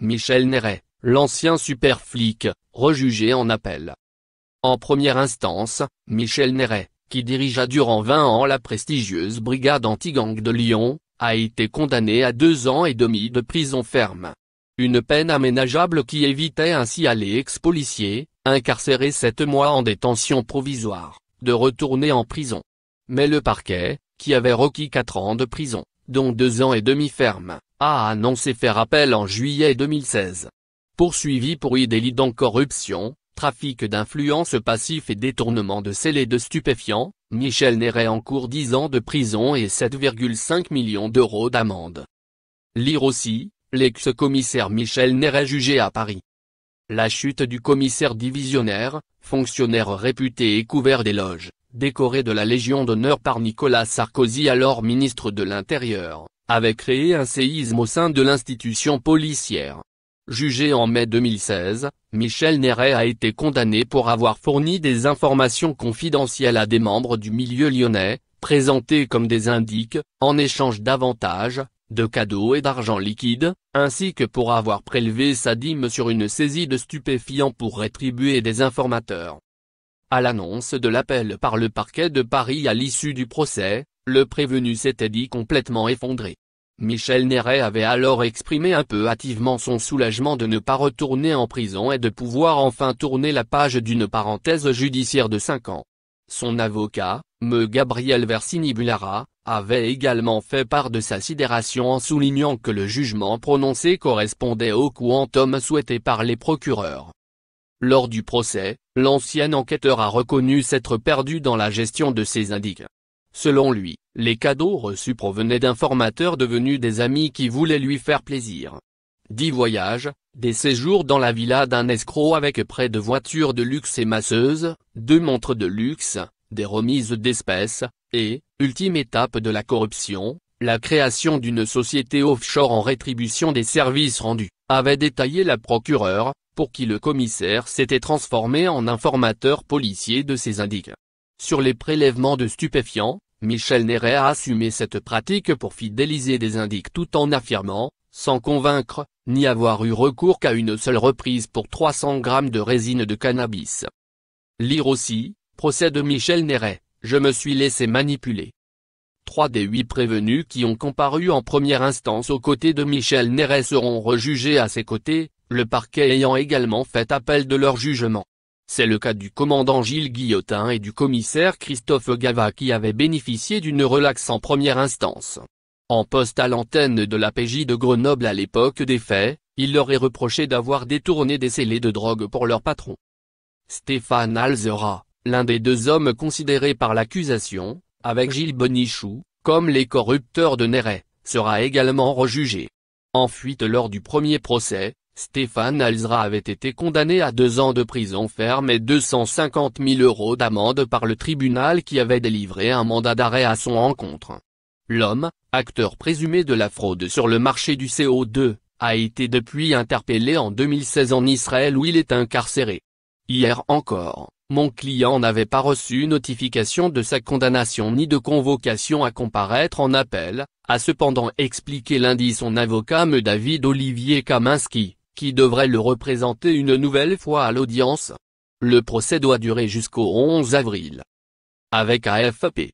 Michel Néret, l'ancien super-flic, rejugé en appel. En première instance, Michel Néret, qui dirigea durant 20 ans la prestigieuse brigade anti-gang de Lyon, a été condamné à deux ans et demi de prison ferme. Une peine aménageable qui évitait ainsi à l'ex-policier, incarcéré sept mois en détention provisoire, de retourner en prison. Mais le parquet, qui avait requis quatre ans de prison, dont deux ans et demi ferme, a annoncé faire appel en juillet 2016. Poursuivi pour y délit corruption, trafic d'influence passif et détournement de scellés de stupéfiants, Michel Néret en cours 10 ans de prison et 7,5 millions d'euros d'amende. Lire aussi, l'ex-commissaire Michel Néret jugé à Paris. La chute du commissaire divisionnaire, fonctionnaire réputé et couvert d'éloges, décoré de la Légion d'honneur par Nicolas Sarkozy alors ministre de l'Intérieur, avait créé un séisme au sein de l'institution policière. Jugé en mai 2016, Michel Néret a été condamné pour avoir fourni des informations confidentielles à des membres du milieu lyonnais, présentés comme des indiques, en échange d'avantages, de cadeaux et d'argent liquide, ainsi que pour avoir prélevé sa dîme sur une saisie de stupéfiants pour rétribuer des informateurs. À l'annonce de l'appel par le parquet de Paris à l'issue du procès, le prévenu s'était dit complètement effondré. Michel Néret avait alors exprimé un peu hâtivement son soulagement de ne pas retourner en prison et de pouvoir enfin tourner la page d'une parenthèse judiciaire de 5 ans. Son avocat, me Gabriel Versini Bulara, avait également fait part de sa sidération en soulignant que le jugement prononcé correspondait au quantum souhaité par les procureurs. Lors du procès, l'ancien enquêteur a reconnu s'être perdu dans la gestion de ses indiques. Selon lui, les cadeaux reçus provenaient d'informateurs devenus des amis qui voulaient lui faire plaisir. Dix voyages, des séjours dans la villa d'un escroc avec près de voitures de luxe et masseuses, deux montres de luxe, des remises d'espèces, et, ultime étape de la corruption, la création d'une société offshore en rétribution des services rendus avait détaillé la procureure, pour qui le commissaire s'était transformé en informateur policier de ses indiques. Sur les prélèvements de stupéfiants, Michel Néret a assumé cette pratique pour fidéliser des indiques tout en affirmant, sans convaincre, ni avoir eu recours qu'à une seule reprise pour 300 grammes de résine de cannabis. Lire aussi, procès de Michel Néret, je me suis laissé manipuler. Trois des huit prévenus qui ont comparu en première instance aux côtés de Michel Néret seront rejugés à ses côtés, le parquet ayant également fait appel de leur jugement. C'est le cas du commandant Gilles Guillotin et du commissaire Christophe Gava qui avaient bénéficié d'une relaxe en première instance. En poste à l'antenne de la PJ de Grenoble à l'époque des faits, il leur est reproché d'avoir détourné des scellés de drogue pour leur patron. Stéphane Alzera, l'un des deux hommes considérés par l'accusation, avec Gilles Bonichou, comme les corrupteurs de Néret, sera également rejugé. En fuite lors du premier procès, Stéphane Alzra avait été condamné à deux ans de prison ferme et 250 000 euros d'amende par le tribunal qui avait délivré un mandat d'arrêt à son encontre. L'homme, acteur présumé de la fraude sur le marché du CO2, a été depuis interpellé en 2016 en Israël où il est incarcéré. Hier encore, mon client n'avait pas reçu notification de sa condamnation ni de convocation à comparaître en appel, a cependant expliqué lundi son avocat me David Olivier Kaminski, qui devrait le représenter une nouvelle fois à l'audience. Le procès doit durer jusqu'au 11 avril. Avec AFP.